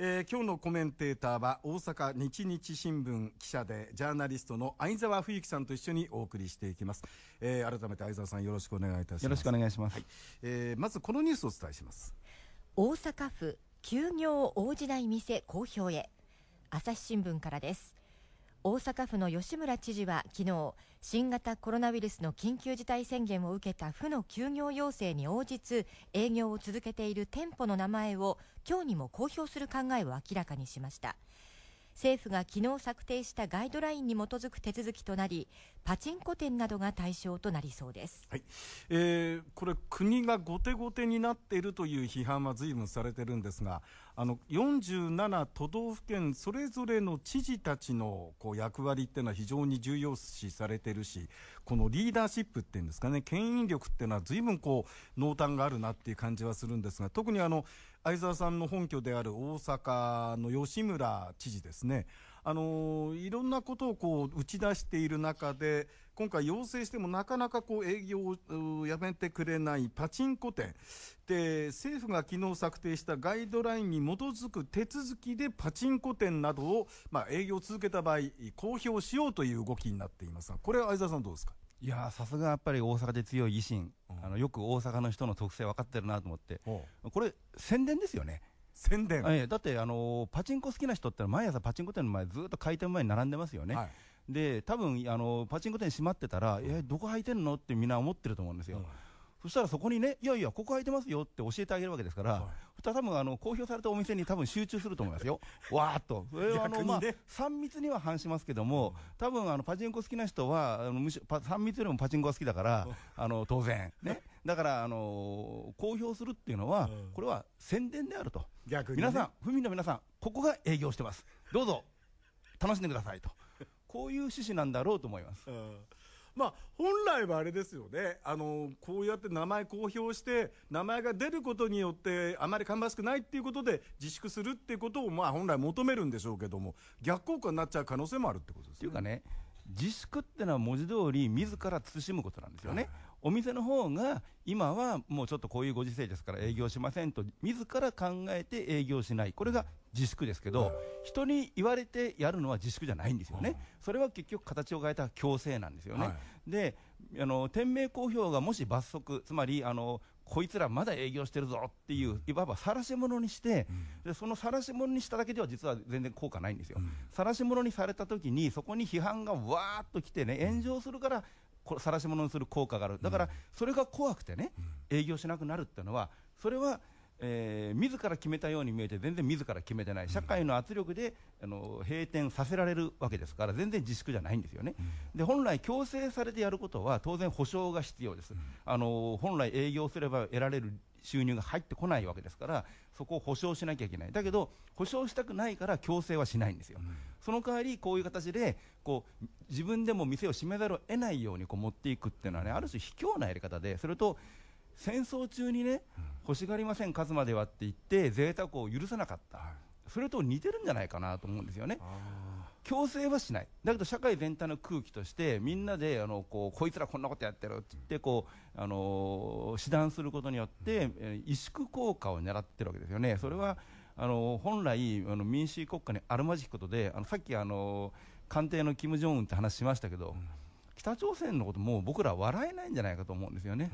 えー、今日のコメンテーターは大阪日日新聞記者でジャーナリストの相沢冬樹さんと一緒にお送りしていきます、えー、改めて相沢さんよろしくお願いいたしますよろしくお願いします、はい、えー、まずこのニュースをお伝えします大阪府休業応じない店公表へ朝日新聞からです大阪府の吉村知事は昨日新型コロナウイルスの緊急事態宣言を受けた府の休業要請に応じず営業を続けている店舗の名前を今日にも公表する考えを明らかにしました政府が昨日策定したガイドラインに基づく手続きとなりパチンコ店などが対象となりそうです、はいえー、これ国が後手後手になっているという批判は随分されてるんですがあの47都道府県それぞれの知事たちのこう役割っていうのは非常に重要視されてるしこのリーダーシップっていうんですかね牽引力っていうのは随分こう濃淡があるなっていう感じはするんですが特にあの相沢さんの本拠である大阪の吉村知事ですね、あのいろんなことをこう打ち出している中で、今回、要請してもなかなかこう営業をやめてくれないパチンコ店で、政府が昨日策定したガイドラインに基づく手続きでパチンコ店などを、まあ、営業を続けた場合、公表しようという動きになっていますが、これは相沢さん、どうですか。いやさすがやっぱり大阪で強い維新、うん、あのよく大阪の人の特性分かってるなと思って、これ、宣伝ですよね。宣伝、えだって、あのー、パチンコ好きな人って毎朝パチンコ店の前ずっと開店前に並んでますよね、はい、で多分あのー、パチンコ店閉まってたら、うん、えどこ開いてんのってみんな思ってると思うんですよ、うん、そしたらそこにねいやいやここ開いてますよって教えてあげるわけですから、多分あの公表されたお店に多分集中すると思いますよ、わーっと、あの、まあ、3密には反しますけども、多分あのパチンコ好きな人は、あのむしパ3密よりもパチンコが好きだから、あの当然、ね、だからあの公表するっていうのは、これは宣伝であると、逆に、皆さん、府民の皆さん、ここが営業してます、どうぞ楽しんでくださいと、こういう趣旨なんだろうと思います。まあ、本来はあれですよね。あの、こうやって名前公表して、名前が出ることによって、あまり芳しくないっていうことで、自粛するっていうことを、まあ、本来求めるんでしょうけども、逆効果になっちゃう可能性もあるってことですね。っていうかね、自粛ってのは文字通り自ら慎むことなんですよね、お店の方が今はもうちょっとこういうご時世ですから営業しませんと自ら考えて営業しないこれが自粛ですけど人に言われてやるのは自粛じゃないんですよね、それは結局形を変えた強制なんですよね、であの店名公表がもし罰則つまりあのこいつらまだ営業してるぞっていう、いわば晒し者にして、でその晒し者にしただけでは実は全然効果ないんですよ、晒し者にされた時に、そこに批判がわーっと来てね、炎上するから、晒し者にする効果がある、だからそれが怖くてね、営業しなくなるっていうのは、それは、えー、自ら決めたように見えて、全然自ら決めてない、社会の圧力であの閉店させられるわけですから、全然自粛じゃないんですよね、うん、で本来、強制されてやることは当然、保証が必要です、うん、あの本来、営業すれば得られる収入が入ってこないわけですからそこを保証しなきゃいけないだけど保証したくないから強制はしないんですよ、うん、その代わりこういう形でこう自分でも店を閉めざるを得ないようにこう持っていくっていうのは、ね、ある種卑怯なやり方でそれと戦争中にね、欲しがりません勝つまではって言って贅沢を許さなかった、はい、それと似てるんじゃないかなと思うんですよね。強制はしない、だけど社会全体の空気として、みんなであのこうこいつらこんなことやってるって言ってこう、あのー、断することによって、え萎縮効果を狙ってるわけですよね。それはあの本来あの民主国家にあるまじきことであのさっきあの官邸の金正恩って話しましたけど、北朝鮮のことも僕ら笑えないんじゃないかと思うんですよね。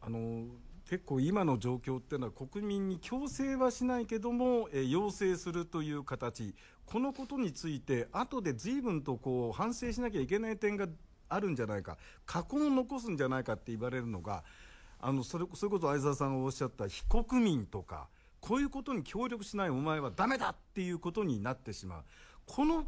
あの結構今の状況っていうのは国民に強制はしないけども、えー、要請するという形このことについて後で随分とこう反省しなきゃいけない点があるんじゃないか過去を残すんじゃないかって言われるのがあのそれそれこそ相沢さんがおっしゃった非国民とかこういうことに協力しないお前はダメだっていうことになってしまうこの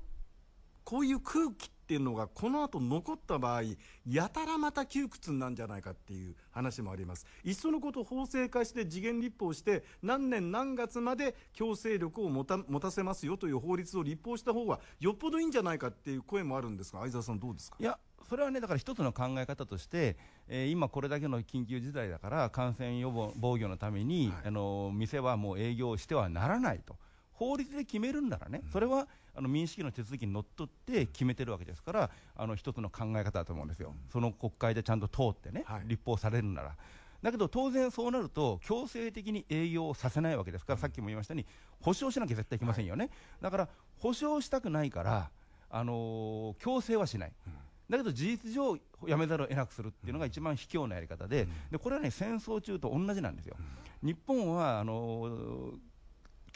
こういう空気っていうのがこの後残った場合やたらまた窮屈なんじゃないかっていう話もありますいっそのこと法制化して時限立法して何年何月まで強制力を持た持たせますよという法律を立法した方がよっぽどいいんじゃないかっていう声もあるんですが相沢さんどうですかいやそれはねだから一つの考え方として、えー、今これだけの緊急事態だから感染予防防御のために、はい、あの店はもう営業してはならないと法律で決めるんならね、うん、それはあの民主主義の手続きにのっとって決めてるわけですからあの一つの考え方だと思うんですよ、その国会でちゃんと通ってね、はい、立法されるなら。だけど当然そうなると強制的に営業をさせないわけですから、さっきも言いましたように保証しなきゃ絶対いけませんよね、はい、だから保証したくないから、あのー、強制はしない。うんだけど事実上、やめざるを得なくするっていうのが一番卑怯なやり方で、うん、でこれはね戦争中と同じなんですよ、うん、日本はあの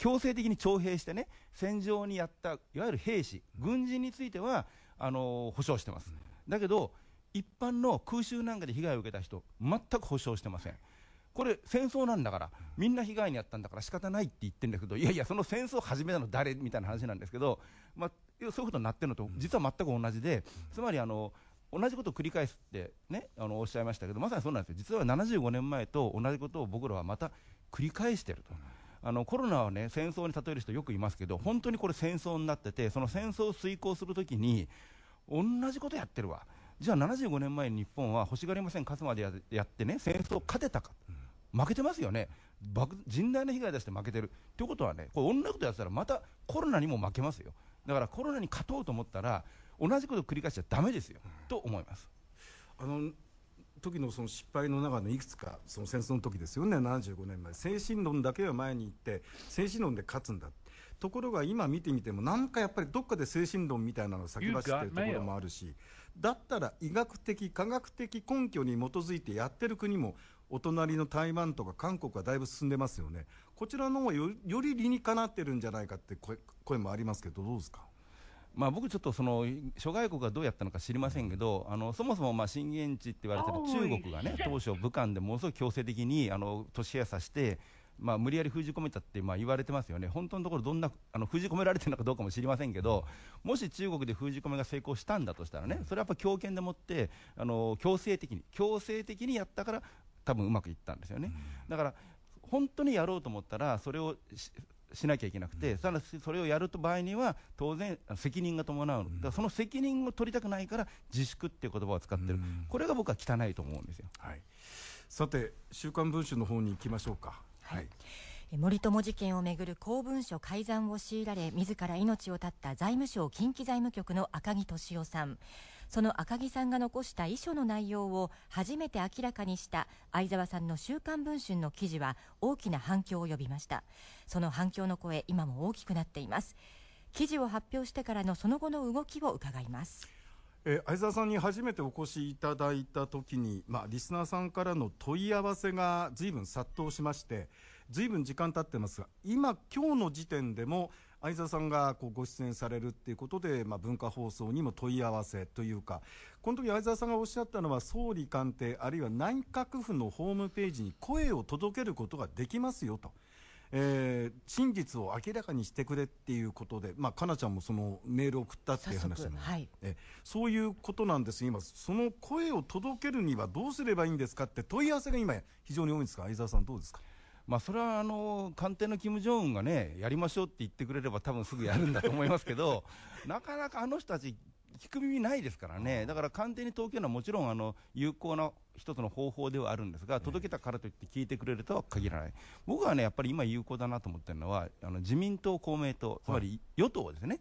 強制的に徴兵してね、戦場にやった、いわゆる兵士、軍人については、あのー、保証してます。だけど、一般の空襲なんかで被害を受けた人、全く保証してません。これ、戦争なんだから、みんな被害に遭ったんだから仕方ないって言ってるんだけど、いやいや、その戦争を始めたの誰みたいな話なんですけど、まあ、そういうことになってるのと、実は全く同じで、つまりあの、同じことを繰り返すってね、あの、おっしゃいましたけど、まさにそうなんですよ。実は75年前と同じことを僕らはまた繰り返してると。あのコロナはね戦争に例える人よくいますけど本当にこれ戦争になっててその戦争を遂行するときに同じことやってるわじゃあ75年前に日本は欲しがりません勝つまでやってね戦争勝てたか、負けてますよね甚大な被害出して負けてるということはねこれ同じことやってたらまたコロナにも負けますよだからコロナに勝とうと思ったら同じことを繰り返しちゃだめですよ、と思います。あの時のその失敗の中のいくつかその戦争の時ですよね75年前精神論だけは前に行って精神論で勝つんだところが今見てみてもなんかやっぱりどっかで精神論みたいなのを先走ってるところもあるしだったら医学的科学的根拠に基づいてやってる国もお隣の台湾とか韓国はだいぶ進んでますよねこちらの方がより理にかなってるんじゃないかって声もありますけどどうですかまあ、僕、ちょっとその諸外国がどうやったのか知りませんけど、あのそもそもまあ震源地って言われてる中国がね、当初、武漢でものすごい強制的にあの都市閉鎖して、まあ、無理やり封じ込めたってまあ言われてますよね、本当のところ、どんなあの封じ込められてるのかどうかも知りませんけど、もし中国で封じ込めが成功したんだとしたらね、それはやっぱ強権でもってあの、強制的に、強制的にやったから、多分うまくいったんですよね。だから本当にやろうと思ったら、それをしなきゃいけなくて、たらそれをやると場合には、当然、責任が伴う、だからその責任を取りたくないから、自粛っていう言葉を使ってる、これが僕は汚いと思うんですよ、はい、さて、週刊文春の方に行きましょうか。はい、はい森友事件をめぐる公文書改ざんを強いられ自ら命を絶った財務省近畿財務局の赤木俊夫さんその赤木さんが残した遺書の内容を初めて明らかにした相沢さんの「週刊文春」の記事は大きな反響を呼びましたその反響の声今も大きくなっています記事を発表してからのその後の動きを伺いますえ相沢さんに初めてお越しいただいた時に、まあ、リスナーさんからの問い合わせが随分殺到しまして随分時間経ってますが今今日の時点でも相沢さんがこうご出演されるっていうことで、まあ、文化放送にも問い合わせというかこの時相沢さんがおっしゃったのは総理官邸あるいは内閣府のホームページに声を届けることができますよと。えー、真実を明らかにしてくれっていうことで、まあ、かなちゃんもそのメールを送ったっていう話も、はい、えそういうことなんです今その声を届けるにはどうすればいいんですかって問い合わせが今非常に多いんですが相沢さんどうですかまあ、それはあの官邸の金正恩がね、やりましょうって言ってくれれば、多分すぐやるんだと思いますけど、なかなかあの人たち、聞く耳ないですからね、だから官邸に届けるのはもちろんあの有効な一つの方法ではあるんですが、届けたからといって聞いてくれるとは限らない、僕はね、やっぱり今、有効だなと思ってるのは、あの自民党、公明党、つまり与党ですね。はい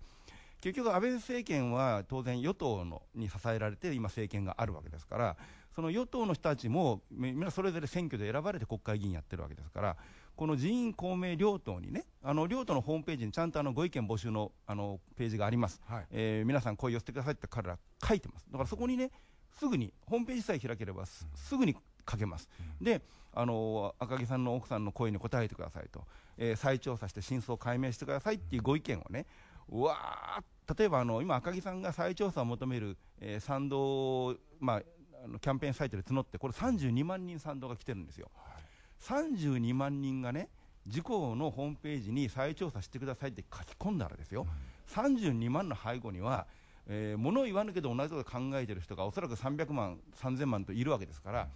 結局、安倍政権は当然、与党のに支えられて、今、政権があるわけですから、その与党の人たちも、みんなそれぞれ選挙で選ばれて国会議員やってるわけですから、この自民、公明両党にね、あの両党のホームページにちゃんとあのご意見募集のあのページがあります、はい、えー、皆さん、声寄せてくださいって彼ら書いてます、だからそこにね、すぐに、ホームページさえ開ければす、すぐにかけます、うん、であの赤木さんの奥さんの声に答えてくださいと、えー、再調査して真相を解明してくださいっていうご意見をね、うわー例えばあの今、赤木さんが再調査を求める、えー、賛同、まあ、あのキャンペーンサイトで募って、これ32万人賛同が来てるんですよ。はい、32万人がね、事公のホームページに再調査してくださいって書き込んだらですよ、うん、32万の背後には、えー、物を言わぬけど同じこと考えてる人がおそらく300万、3000万といるわけですから、うん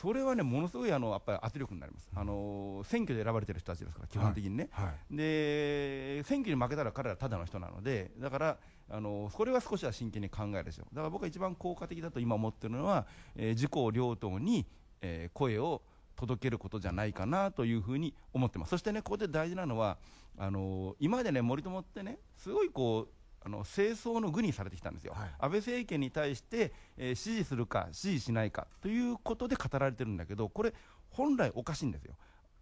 それはね、ものすごいあのやっぱり圧力になります、あの選挙で選ばれてる人たちですから、基本的にね、はいはい、で選挙に負けたら彼らただの人なので、だから、あのそれは少しは真剣に考えるでしょう、だから僕は一番効果的だと今思ってるのは、えー、自公両党に、えー、声を届けることじゃないかなというふうに思ってます。そしてね、ここで大事なのは、あの今までね、森友ってね、すごいこう、あの清掃の具にされてきたんですよ、はい、安倍政権に対して、えー、支持するか支持しないかということで語られてるんだけど、これ、本来おかしいんですよ。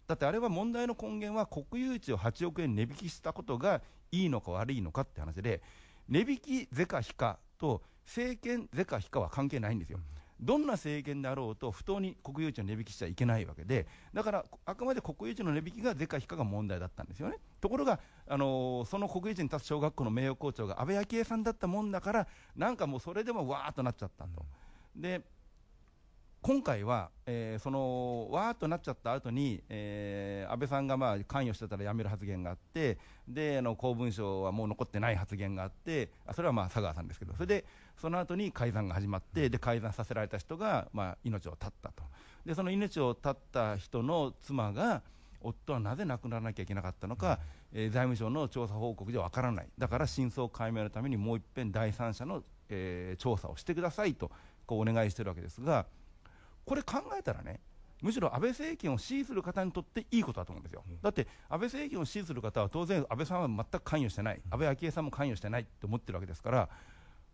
だってあれは問題の根源は国有地を8億円値引きしたことがいいのか悪いのかって話で、値引き是か非かと政権是か非かは関係ないんですよ。うんどんな政権であろうと不当に国有地の値引きしちゃいけないわけでだからあくまで国有地の値引きが是か非かが問題だったんですよねところが、あのー、その国有地に立つ小学校の名誉校長が安倍昭恵さんだったもんだからなんかもうそれでもわーっとなっちゃったと。で今回は、えー、そのわーっとなっちゃった後に、えー、安倍さんがまあ関与してたらやめる発言があって、であの公文書はもう残ってない発言があって、あそれはまあ佐川さんですけど、それでその後に改ざんが始まって、で改ざんさせられた人が、まあ、命を絶ったと、でその命を絶った人の妻が、夫はなぜ亡くならなきゃいけなかったのか、うん、えー、財務省の調査報告じゃわからない、だから真相解明のためにもう一遍第三者の、えー、調査をしてくださいとこうお願いしてるわけですが。これ考えたらね、むしろ安倍政権を支持する方にとっていいことだと思うんですよ、だって安倍政権を支持する方は当然、安倍さんは全く関与してない、安倍昭恵さんも関与してないって思ってるわけですから、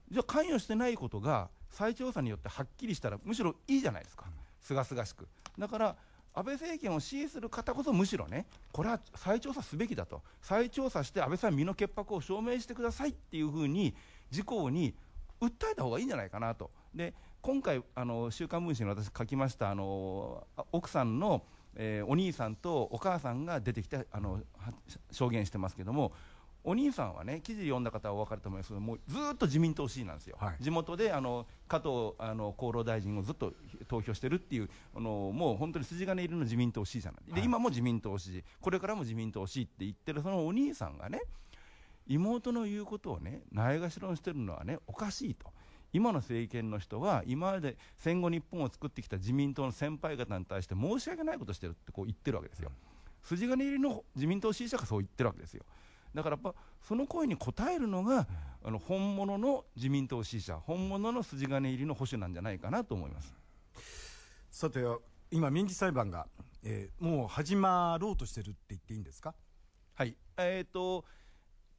じゃあ、関与してないことが再調査によってはっきりしたら、むしろいいじゃないですか、すがすがしく。だから安倍政権を支持する方こそむしろね、これは再調査すべきだと、再調査して安倍さん、身の潔白を証明してくださいっていうふうに、自公に訴えた方がいいんじゃないかなと。で今回あの「週刊文春」に私書きましたあの奥さんの、えー、お兄さんとお母さんが出てきてあの証言してますけどもお兄さんはね記事読んだ方は分かると思いますけどもうずっと自民党支持なんですよ、はい、地元であの加藤あの厚労大臣をずっと投票してるっていうあのもう本当に筋金入りの自民党支持者なんではい、で今も自民党支持これからも自民党支持って言ってるそのお兄さんがね妹の言うことをねないがしろにしてるのはねおかしいと。今の政権の人は今まで戦後日本を作ってきた自民党の先輩方に対して申し訳ないことしてるってこう言ってるわけですよ、筋金入りの自民党支持者がそう言ってるわけですよ。だからやっぱその声に応えるのが、あの本物の自民党支持者、本物の筋金入りの保守なんじゃないかなと思いますさて、今、民事裁判が、えー、もう始まろうとしてるって言っていいんですか。はいえーと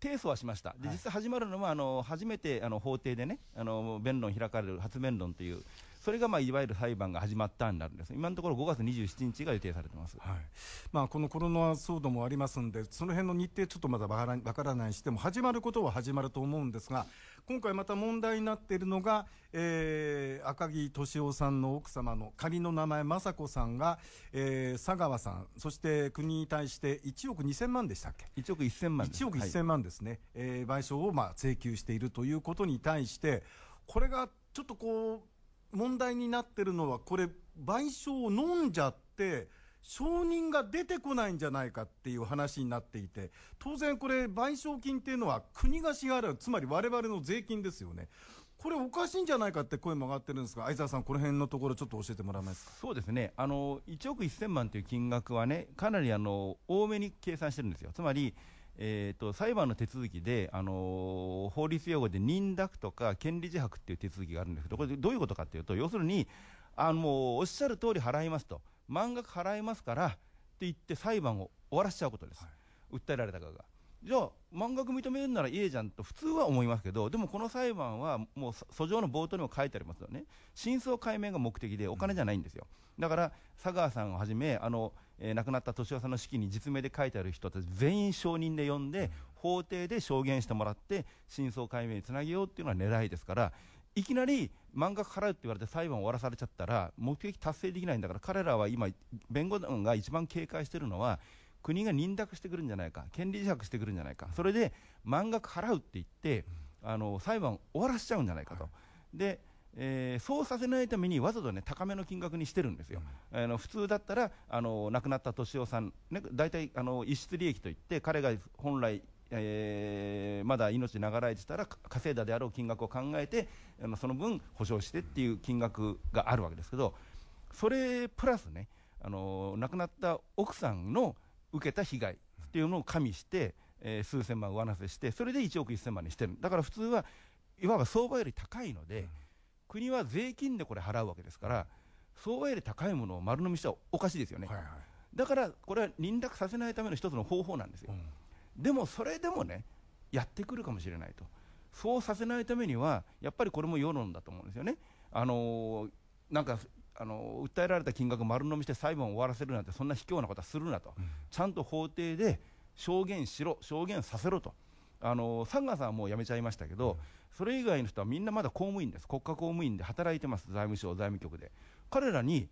提訴はしました、で実際始まるのは、あの初めてあの法廷でねあの、弁論開かれる、発弁論というそれが、まあ、いわゆる裁判が始まったになるんです、今のところ5月27日が予定されてます、はいまあ、このコロナ騒動もありますんで、その辺の日程、ちょっとまだわからからないしても、始まることは始まると思うんですが、今回また問題になっているのが、えー、赤木俊夫さんの奥様の仮の名前、雅子さんが、えー、佐川さん、そして国に対して1億2000万でしたっけ1億1000万1億1 0万ですね、はい、えー、賠償をまあ請求しているということに対して、これがちょっとこう、問題になってるのはこれ賠償を飲んじゃって承認が出てこないんじゃないかっていう話になっていて当然これ賠償金っていうのは国が支払うつまり我々の税金ですよねこれおかしいんじゃないかって声も上がってるんですが相沢さんこの辺のところちょっと教えてもらえますかそうですねあの1億1000万という金額はねかなりあの多めに計算してるんですよつまりえーと、裁判の手続きで、あのー、法律用語で認諾とか権利自白っていう手続きがあるんですけど、これ、どういうことかっていうと、要するに、あのおっしゃる通り払いますと、満額払いますからって言って、裁判を終わらせちゃうことです、はい、訴えられた側が。じゃあ、満額認めるならいいじゃんと普通は思いますけど、でもこの裁判はもう訴状の冒頭にも書いてありますよね、真相解明が目的でお金じゃないんですよ。だから、佐川さんをはじめ、あのえー、亡くなった敏夫さんの式に実名で書いてある人たち全員証人で呼んで、法廷で証言してもらって、真相解明につなげようっていうのは狙いですから、いきなり満額払うって言われて裁判終わらされちゃったら、目的達成できないんだから、彼らは今、弁護団が一番警戒してるのは、国が認諾してくるんじゃないか、権利自白してくるんじゃないか、それで満額払うって言って、あの裁判終わらせちゃうんじゃないかと。でえー、そうさせないためにわざと、ね、高めの金額にしてるんですよ、うん、あの普通だったらあの亡くなった敏夫さん、ね、大体あの逸失利益といって彼が本来えー、まだ命長らえてたら稼いだであろう金額を考えてあのその分保証してっていう金額があるわけですけどそれプラスねあの亡くなった奥さんの受けた被害っていうのを加味して、えー、数千万上乗せしてそれで1億1000万にしてるだから普通はいわば相場より高いので。うん国は税金でこれ払うわけですから、相場より高いものを丸飲みしたらおかしいですよね、はいはい、だからこれは認諾させないための一つの方法なんですよ、うん、でもそれでもね、やってくるかもしれないと、そうさせないためには、やっぱりこれも世論だと思うんですよね。あのー、なんかあの訴えられた金額丸飲みして裁判を終わらせるなんてそんな卑怯なことはするなと、うん、ちゃんと法廷で証言しろ証言させろとあのサンガさんはもう辞めちゃいましたけど、それ以外の人はみんなまだ公務員です、国家公務員で働いてます、財務省、財務局で。彼らに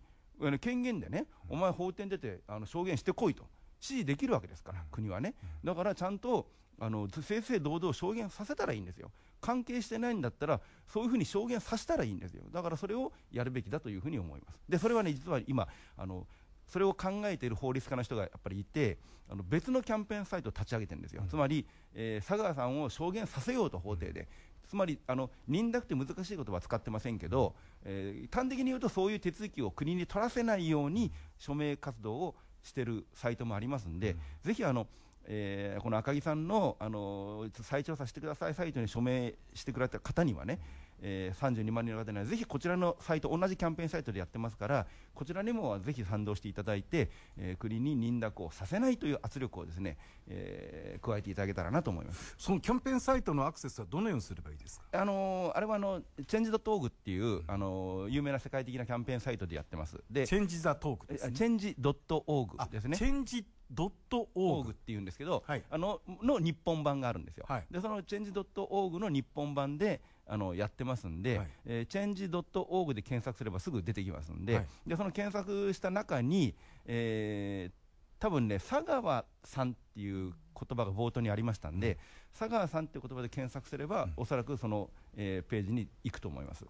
権限でね、お前、法廷に出てあの証言してこいと、指示できるわけですから、国はね。だからちゃんとあの正々堂々証言させたらいいんですよ、関係してないんだったら、そういうふうに証言させたらいいんですよ、だからそれをやるべきだというふうに思います、でそれはね、実は今あの、それを考えている法律家の人がやっぱりいてあの別のキャンペーンサイトを立ち上げてるんですよ、うん、つまり、えー、佐川さんを証言させようと法廷で、うん、つまりあの認諾って難しい言葉は使ってませんけど、えー、端的に言うとそういう手続きを国に取らせないように署名活動をしてるサイトもありますんで、うん、ぜひあの、えー、この赤木さんの、あの再調査してくださいサイトに署名してくれた方にはね、えー、32万人の方にはぜひこちらのサイト同じキャンペーンサイトでやってますからこちらにもぜひ賛同していただいて、えー、国に認諾をさせないという圧力をですね、えー、加えていただけたらなと思いますそのキャンペーンサイトのアクセスはどのようにすればいいですか、あのー、あれはあのチェンジ・ザ・トーグっていう、あのー、有名な世界的なキャンペーンサイトでやってますでチェンジ・ザ・トーグです、ね、チェンジ・ドット・オーグですねチェンジドットオーグっていうんですけど、はい、あのの日本版があるんですよ、はい、でそのチェンジドットオーグの日本版で、あのやってますんで、はいえー、change.org で検索すればすぐ出てきますんで、はい、でその検索した中に、えー、多分ね、佐川さんっていう言葉が冒頭にありましたんで、うん、佐川さんっていう言葉で検索すれば、うん、おそらくその、えー、ページに行くと思います、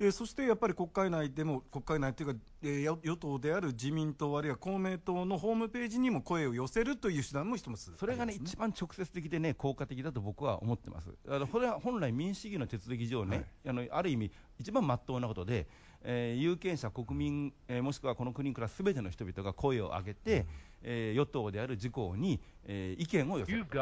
えー、そしてやっぱり国会内でも国会内というか、えー、与党である自民党あるいは公明党のホームページにも声を寄せるという手段も一つ、ね、それが、ね、一番直接的で、ね、効果的だと僕は思ってます。あのこれは本来民主主義の手続き上ね、はい、あのある意味一番まっとうなことでえー、有権者、国民、えー、もしくはこの国からすべての人々が声を上げて、うん、えー、与党である自公に、えー、意見を寄せる、え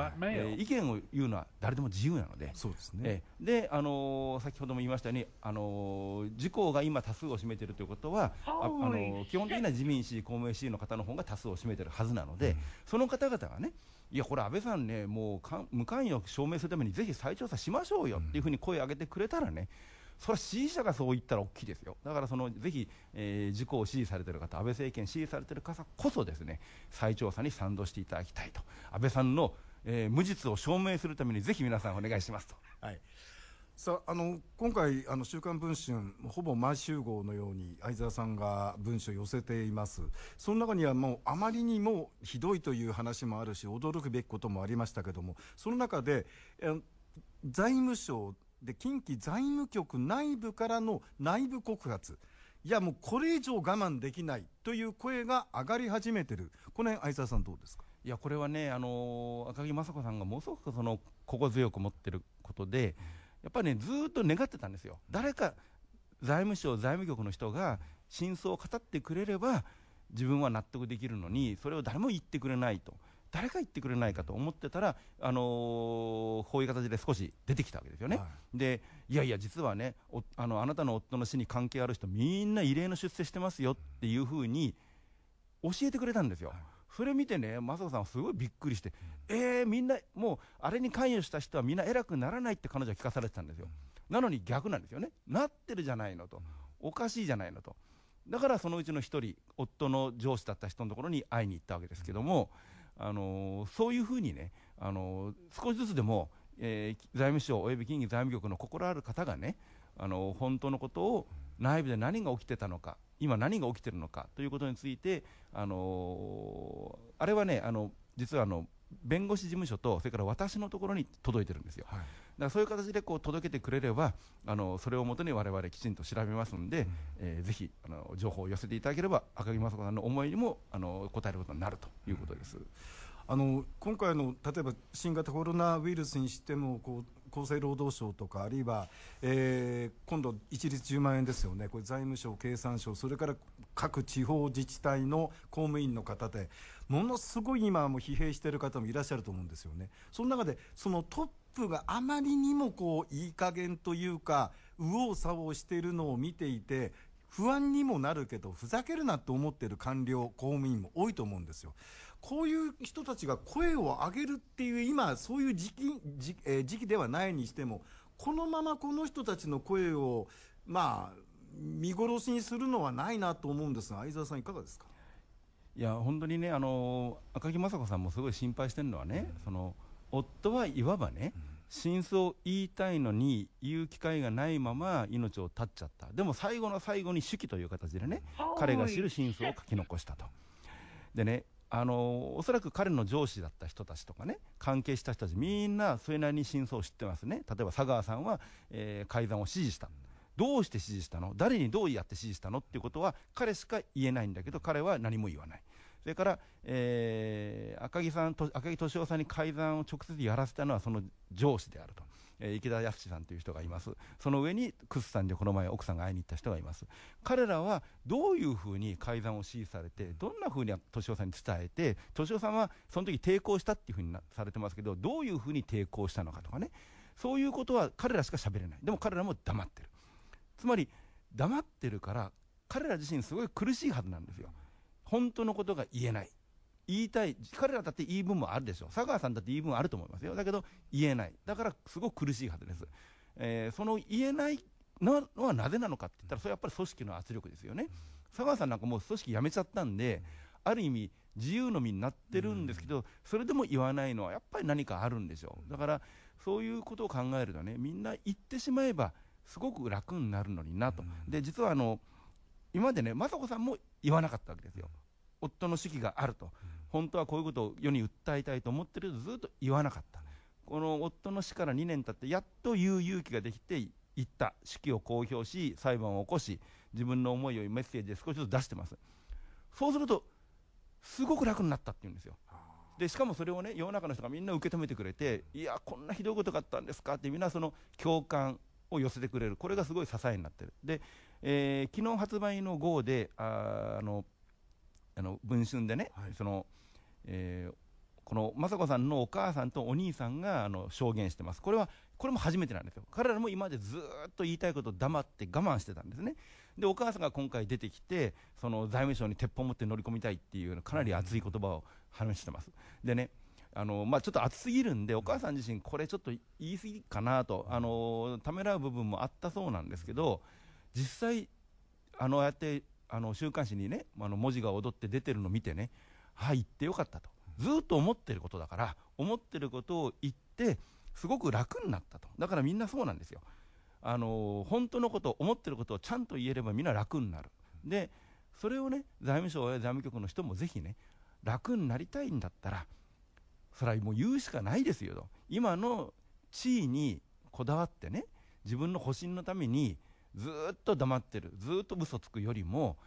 ー、意見を言うのは誰でも自由なので、そうですね、えー、であのー、先ほども言いましたように、あのー、自公が今、多数を占めているということは、あ、あのー、基本的には自民支持、公明支持の方の方が多数を占めているはずなので、うん、その方々がね、いや、これ、安倍さんね、もうか無関与を証明するために、ぜひ再調査しましょうよっていうふうに声を上げてくれたらね、うんそれは支持者がそう言ったら大きいですよだからそのぜひ、えー、自公を支持されている方安倍政権支持されている方こそですね再調査に賛同していただきたいと安倍さんの、えー、無実を証明するためにぜひ皆さんお願いしますと。はいさあの今回あの「週刊文春」ほぼ毎週号のように相沢さんが文書を寄せていますその中にはもうあまりにもひどいという話もあるし驚くべきこともありましたけどもその中で財務省で近畿財務局内部からの内部告発いやもうこれ以上我慢できないという声が上がり始めてるこの辺相沢さんどうですかいやこれはねあの赤木雅子さんがものすごくその心強く持ってることでやっぱりねずっと願ってたんですよ誰か財務省財務局の人が真相を語ってくれれば自分は納得できるのにそれを誰も言ってくれないと誰か言ってくれないかと思ってたら、あのー、こういう形で少し出てきたわけですよね、はい、でいやいや、実はねあの、あなたの夫の死に関係ある人、みんな異例の出世してますよっていうふうに教えてくれたんですよ。はいそれ見てね、雅子さんはすごいびっくりして、うん、えー、みんな、もう、あれに関与した人はみんな偉くならないって彼女は聞かされてたんですよ。うん、なのに逆なんですよね。なってるじゃないのと。おかしいじゃないのと。だからそのうちの1人、夫の上司だった人のところに会いに行ったわけですけども、うんあのそういうふうにね、あの少しずつでも、えー、財務省および金畿財務局の心ある方がね、あの本当のことを内部で何が起きてたのか、今何が起きてるのかということについて、あのあれはね、あの実はあの弁護士事務所と、それから私のところに届いてるんですよ。はいらそういう形でこう届けてくれればあのそれをもとに我々きちんと調べますので、うん、えー、ぜひあの情報を寄せていただければ赤木雅子さんの思いにもあの応えることになるということです。うんあの今回の例えば新型コロナウイルスにしてもこう厚生労働省とかあるいは、えー、今度一律10万円ですよねこれ財務省、経産省それから各地方自治体の公務員の方でものすごい今も疲弊している方もいらっしゃると思うんですよね。その中でそのプがあまりにもこういい加減というか右往左往してるのを見ていて不安にもなるけどふざけるなって思ってる官僚公務員も多いと思うんですよ。こういう人たちが声を上げるっていう今そういう時期時,、えー、時期ではないにしてもこのままこの人たちの声をまあ見殺しにするのはないなと思うんですが相澤さんいかがですかいや本当にねあの赤木雅子さんもすごい心配してるのはね、うん、その夫はいわばね、真相を言いたいのに言う機会がないまま命を絶っちゃったでも最後の最後に手記という形でね彼が知る真相を書き残したと。でねあのおそらく彼の上司だった人たちとかね関係した人たちみんなそれなりに真相を知ってますね例えば佐川さんは、えー、改ざんを指示したどうして指示したの誰にどうやって指示したのっていうことは彼しか言えないんだけど彼は何も言わないそれから、えー、赤木さんと赤木敏夫さんに改ざんを直接やらせたのはその上司であると。えー、池田康さんという人がいます、その上にクスさんでこの前、奥さんが会いに行った人がいます、彼らはどういうふうに改ざんを指示されて、どんなふうに敏夫さんに伝えて、敏夫さんはその時抵抗したっていうふうにされてますけど、どういうふうに抵抗したのかとかね、そういうことは彼らしか喋れない、でも彼らも黙ってる、つまり黙ってるから、彼ら自身、すごい苦しいはずなんですよ。本当のことが言えない。言いたい。彼らだって言い分もあるでしょう。佐川さんだって言い分あると思いますよ。だけど、言えない。だから、すごく苦しいはずです。えー、その言えないのはなぜなのかって言ったら、それやっぱり組織の圧力ですよね。佐川さんなんかもう組織辞めちゃったんで、ある意味、自由の身になってるんですけど、それでも言わないのは、やっぱり何かあるんでしょう。だから、そういうことを考えるとね、みんな言ってしまえば、すごく楽になるのになと。で、実はあの、今までね、雅子さんも言わなかったわけですよ。夫の死期があると、本当はこういうことを世に訴えたいと思ってるけど、ずっと言わなかった、この夫の死から2年経って、やっと言う勇気ができて、言った、死期を公表し、裁判を起こし、自分の思いをメッセージで少しずつ出してます、そうすると、すごく楽になったっていうんですよ。でしかもそれをね世の中の人がみんな受け止めてくれていやこんなひどいことがあったんですかってみんなその共感を寄せてくれるこれがすごい支えになってるでえー、昨日発売の号で、ああの、あの文春でね、はい、その、えー、この雅子さんのお母さんとお兄さんがあの証言してます、これはこれも初めてなんですよ、彼らも今までずっと言いたいことを黙って我慢してたんですね、でお母さんが今回出てきて、その財務省に鉄砲を持って乗り込みたいっていう、かなり熱い言葉を話してます。でねあのまあ、ちょっと熱すぎるんで、お母さん自身、これちょっと言い過ぎかなと、あのためらう部分もあったそうなんですけど、実際、あのやってあの週刊誌にね、あの文字が踊って出てるの見てね、はい、言ってよかったと、ずっと思ってることだから、思ってることを言って、すごく楽になったと、だからみんなそうなんですよ、あの本当のこと、思ってることをちゃんと言えれば、みんな楽になる。でそれをね財務省や財務局の人もぜひね楽になりたいんだったらそれはもう言うしかないですよと今の地位にこだわってね自分の保身のためにずっと黙ってる、ずっと嘘つくよりも、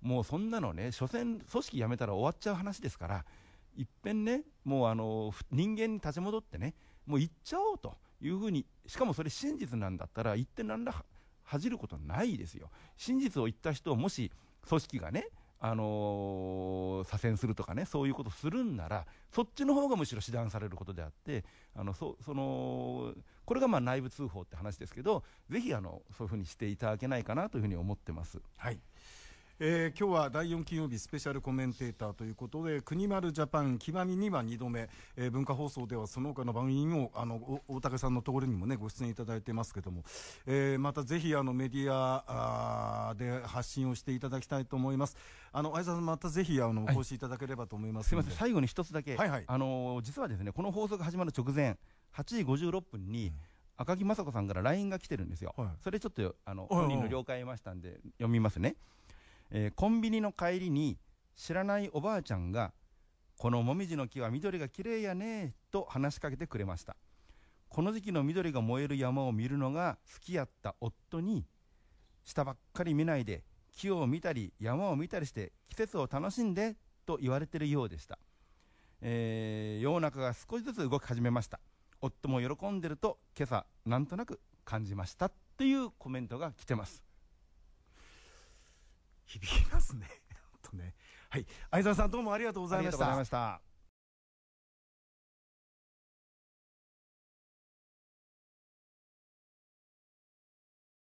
もうそんなのね、所詮、組織辞めたら終わっちゃう話ですから、いっぺんね、もうあの人間に立ち戻ってね、もう行っちゃおうというふうに、しかもそれ真実なんだったら、行って何ら恥じることないですよ。真実を言った人をもし組織がね、あの左遷するとかね、そういうことするんなら、そっちの方がむしろ示談されることであって、あのそそのこれがまあ内部通報って話ですけど、ぜひあのそういうふうにしていただけないかなというふうに思ってます。はいえー、今日は第4金曜日スペシャルコメンテーターということで国丸ジャパン極みには2度目、えー、文化放送ではその他の番組にもあの大竹さんのところにもねご出演いただいてますけども、えー、またぜひあのメディアあで発信をしていただきたいと思いますあの相沢さんまたぜひあの、お越しいただければと思いますすみません最後に一つだけ、はいはい、あの実はですねこの放送が始まる直前8時56分に、うん赤木雅子さんから LINE が来てるんですよ、はい、それちょっとあの、本人の了解を得ましたんで、読みますね。えー、コンビニの帰りに知らないおばあちゃんが「このもみじの木は緑がきれいやね」と話しかけてくれましたこの時期の緑が燃える山を見るのが好きやった夫に下ばっかり見ないで木を見たり山を見たりして季節を楽しんでと言われてるようでした、えー、世の中が少しずつ動き始めました夫も喜んでると今朝なんとなく感じましたというコメントが来てます響きますね。と ね。はい。相沢さんどうもありがとうございました。ありがとうございました。